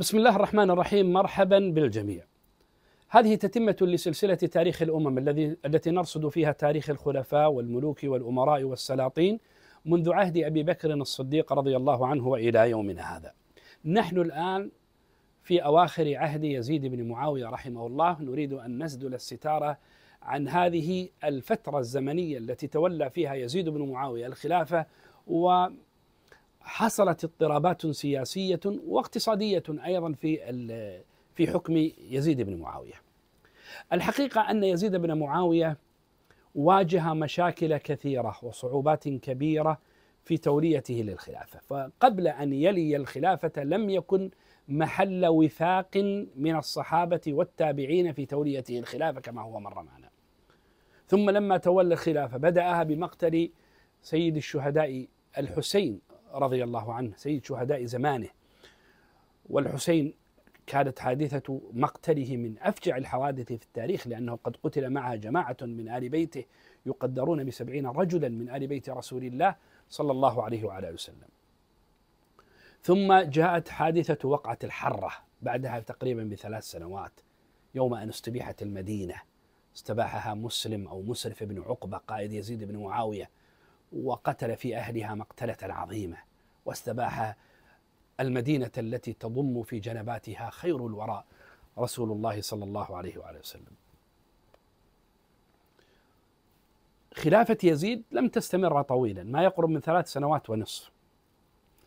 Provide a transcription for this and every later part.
بسم الله الرحمن الرحيم مرحبا بالجميع. هذه تتمة لسلسلة تاريخ الأمم الذي التي نرصد فيها تاريخ الخلفاء والملوك والأمراء والسلاطين منذ عهد أبي بكر الصديق رضي الله عنه وإلى يومنا هذا. نحن الآن في أواخر عهد يزيد بن معاوية رحمه الله نريد أن نسدل الستارة عن هذه الفترة الزمنية التي تولى فيها يزيد بن معاوية الخلافة و حصلت اضطرابات سياسية واقتصادية أيضا في في حكم يزيد بن معاوية الحقيقة أن يزيد بن معاوية واجه مشاكل كثيرة وصعوبات كبيرة في توليته للخلافة فقبل أن يلي الخلافة لم يكن محل وثاق من الصحابة والتابعين في توليته الخلافة كما هو مر معنا ثم لما تولى الخلافة بدأها بمقتل سيد الشهداء الحسين رضي الله عنه سيد شهداء زمانه والحسين كانت حادثة مقتله من أفجع الحوادث في التاريخ لأنه قد قتل معها جماعة من آل بيته يقدرون بسبعين رجلا من آل بيت رسول الله صلى الله عليه وعلى وسلم ثم جاءت حادثة وقعة الحرة بعدها تقريبا بثلاث سنوات يوم أن استبيحت المدينة استباحها مسلم أو مسرف بن عقبة قائد يزيد بن معاوية وقتل في أهلها مقتلة عظيمة واستباح المدينة التي تضم في جنباتها خير الوراء رسول الله صلى الله عليه وآله وسلم خلافة يزيد لم تستمر طويلا ما يقرب من ثلاث سنوات ونصف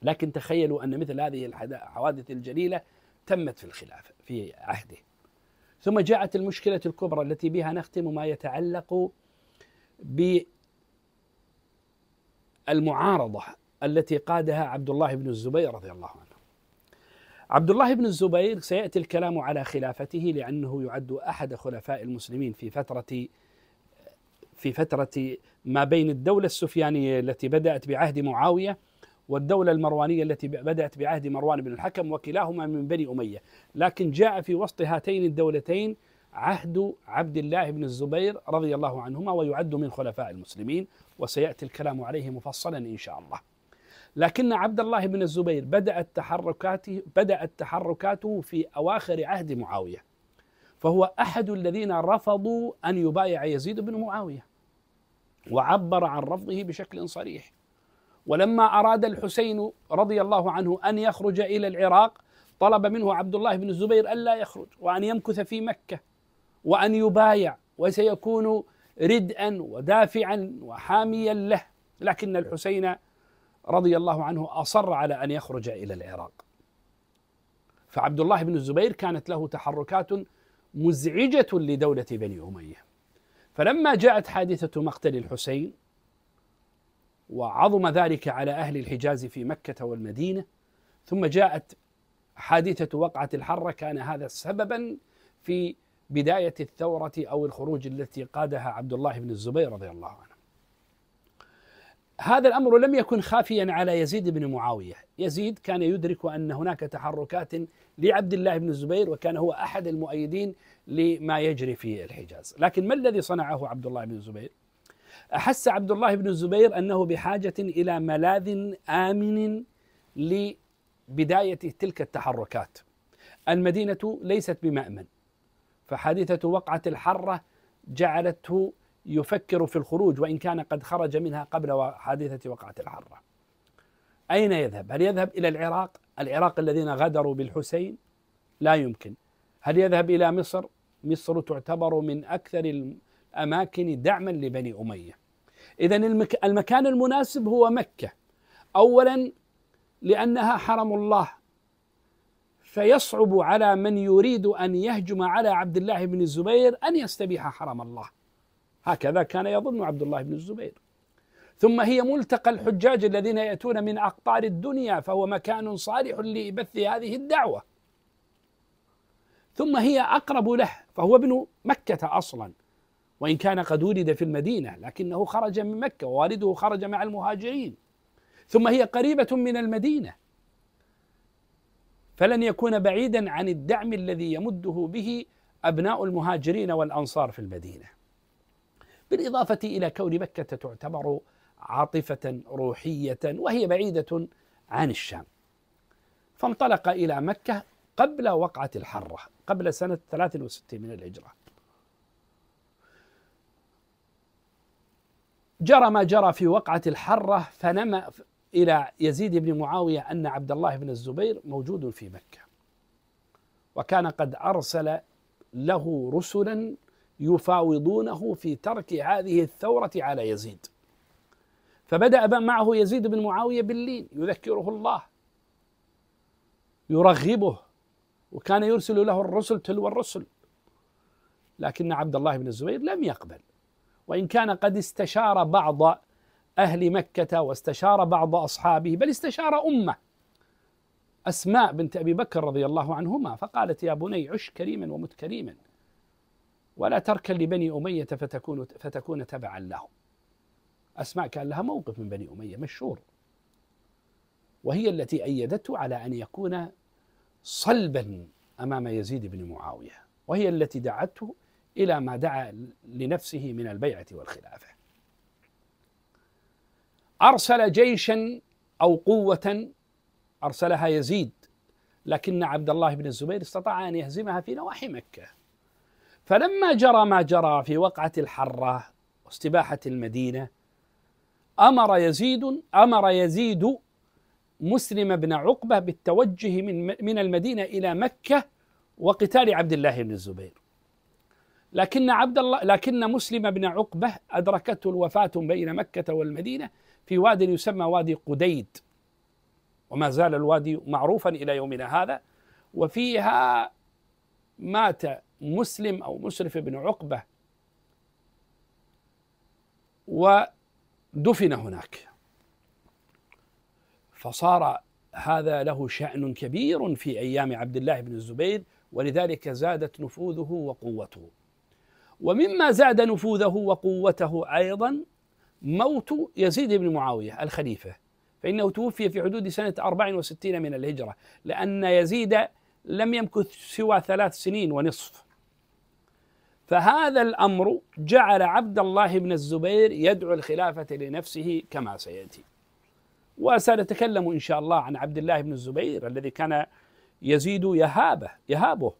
لكن تخيلوا أن مثل هذه الحوادث الجليلة تمت في الخلافة في عهده ثم جاءت المشكلة الكبرى التي بها نختم ما يتعلق المعارضة التي قادها عبد الله بن الزبير رضي الله عنه عبد الله بن الزبير سيأتي الكلام على خلافته لأنه يعد أحد خلفاء المسلمين في فترة في فترة ما بين الدولة السفيانية التي بدأت بعهد معاوية والدولة المروانية التي بدأت بعهد مروان بن الحكم وكلاهما من بني أمية لكن جاء في وسط هاتين الدولتين عهد عبد الله بن الزبير رضي الله عنهما ويعد من خلفاء المسلمين وسياتي الكلام عليه مفصلا ان شاء الله. لكن عبد الله بن الزبير بدات تحركاته بدات تحركاته في اواخر عهد معاويه. فهو احد الذين رفضوا ان يبايع يزيد بن معاويه. وعبر عن رفضه بشكل صريح. ولما اراد الحسين رضي الله عنه ان يخرج الى العراق طلب منه عبد الله بن الزبير الا يخرج وان يمكث في مكه وأن يبايع وسيكون ردءا ودافعا وحاميا له لكن الحسين رضي الله عنه أصر على أن يخرج إلى العراق فعبد الله بن الزبير كانت له تحركات مزعجة لدولة بني أمية فلما جاءت حادثة مقتل الحسين وعظم ذلك على أهل الحجاز في مكة والمدينة ثم جاءت حادثة وقعة الحرة كان هذا سببا في بداية الثورة أو الخروج التي قادها عبد الله بن الزبير رضي الله عنه هذا الأمر لم يكن خافيا على يزيد بن معاوية يزيد كان يدرك أن هناك تحركات لعبد الله بن الزبير وكان هو أحد المؤيدين لما يجري في الحجاز لكن ما الذي صنعه عبد الله بن الزبير أحس عبد الله بن الزبير أنه بحاجة إلى ملاذ آمن لبداية تلك التحركات المدينة ليست بمأمن فحادثة وقعة الحرة جعلته يفكر في الخروج وإن كان قد خرج منها قبل حادثة وقعة الحرة أين يذهب؟ هل يذهب إلى العراق؟ العراق الذين غدروا بالحسين لا يمكن هل يذهب إلى مصر؟ مصر تعتبر من أكثر الأماكن دعما لبني أمية إذا المك... المكان المناسب هو مكة أولا لأنها حرم الله فيصعب على من يريد ان يهجم على عبد الله بن الزبير ان يستبيح حرم الله هكذا كان يظن عبد الله بن الزبير ثم هي ملتقى الحجاج الذين ياتون من اقطار الدنيا فهو مكان صالح لبث هذه الدعوه ثم هي اقرب له فهو ابن مكه اصلا وان كان قد ولد في المدينه لكنه خرج من مكه ووالده خرج مع المهاجرين ثم هي قريبه من المدينه فلن يكون بعيدا عن الدعم الذي يمده به ابناء المهاجرين والانصار في المدينه. بالاضافه الى كون مكه تعتبر عاطفه روحيه وهي بعيده عن الشام. فانطلق الى مكه قبل وقعه الحره، قبل سنه 63 من الهجره. جرى ما جرى في وقعة الحرة فنما إلى يزيد بن معاوية أن عبد الله بن الزبير موجود في مكة وكان قد أرسل له رسلا يفاوضونه في ترك هذه الثورة على يزيد فبدأ معه يزيد بن معاوية باللين يذكره الله يرغبه وكان يرسل له الرسل تلو الرسل لكن عبد الله بن الزبير لم يقبل وإن كان قد استشار بعض أهل مكة واستشار بعض أصحابه بل استشار أمه أسماء بنت أبي بكر رضي الله عنهما فقالت يا بني عش كريما ومت كريما ولا ترك لبني أمية فتكون فتكون تبعا لهم أسماء كان لها موقف من بني أمية مشهور وهي التي أيدته على أن يكون صلبا أمام يزيد بن معاوية وهي التي دعته إلى ما دعا لنفسه من البيعة والخلافة أرسل جيشا أو قوة أرسلها يزيد لكن عبد الله بن الزبير استطاع أن يهزمها في نواحي مكة فلما جرى ما جرى في وقعة الحرة واستباحة المدينة أمر يزيد أمر يزيد مسلم بن عقبة بالتوجه من من المدينة إلى مكة وقتال عبد الله بن الزبير لكن عبد الله لكن مسلم بن عقبة أدركته الوفاة بين مكة والمدينة في واد يسمى وادي قديد وما زال الوادي معروفا إلى يومنا هذا وفيها مات مسلم أو مسرف بن عقبة ودفن هناك فصار هذا له شأن كبير في أيام عبد الله بن الزبير ولذلك زادت نفوذه وقوته ومما زاد نفوذه وقوته أيضا موت يزيد بن معاوية الخليفة فإنه توفي في حدود سنة 64 من الهجرة لأن يزيد لم يمكث سوى ثلاث سنين ونصف فهذا الأمر جعل عبد الله بن الزبير يدعو الخلافة لنفسه كما سيأتي وسنتكلم إن شاء الله عن عبد الله بن الزبير الذي كان يزيد يهابه يهابه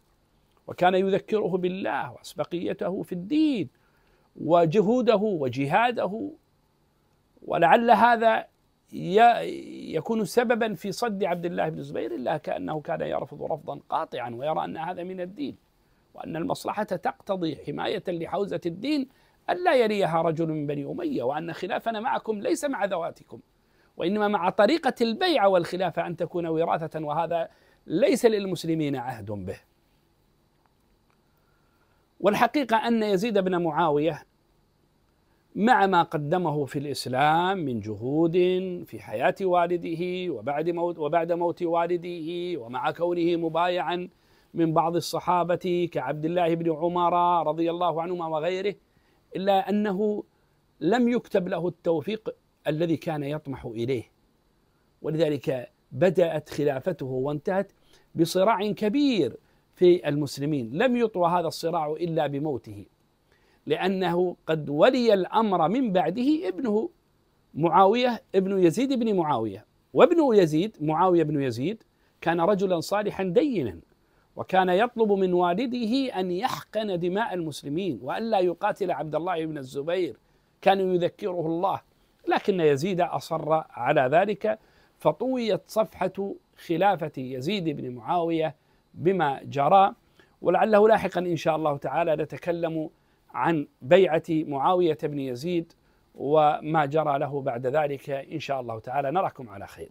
وكان يذكره بالله وأسبقيته في الدين وجهوده وجهاده ولعل هذا يكون سببا في صد عبد الله بن الزبير الا كانه كان يرفض رفضا قاطعا ويرى ان هذا من الدين وان المصلحه تقتضي حمايه لحوزه الدين الا يليها رجل من بني اميه وان خلافنا معكم ليس مع ذواتكم وانما مع طريقه البيعه والخلافه ان تكون وراثه وهذا ليس للمسلمين عهد به. والحقيقه ان يزيد بن معاويه مع ما قدمه في الإسلام من جهود في حياة والده وبعد موت, وبعد موت والده ومع كونه مبايعا من بعض الصحابة كعبد الله بن عمر رضي الله عنهما وغيره إلا أنه لم يكتب له التوفيق الذي كان يطمح إليه ولذلك بدأت خلافته وانتهت بصراع كبير في المسلمين لم يطوى هذا الصراع إلا بموته لأنه قد ولي الأمر من بعده ابنه معاوية ابن يزيد بن معاوية وابن يزيد معاوية بن يزيد كان رجلا صالحا دينا وكان يطلب من والده أن يحقن دماء المسلمين وألا يقاتل عبد الله بن الزبير كان يذكره الله لكن يزيد أصر على ذلك فطويت صفحة خلافة يزيد بن معاوية بما جرى ولعله لاحقا إن شاء الله تعالى نتكلم عن بيعة معاوية بن يزيد وما جرى له بعد ذلك إن شاء الله تعالى نراكم على خير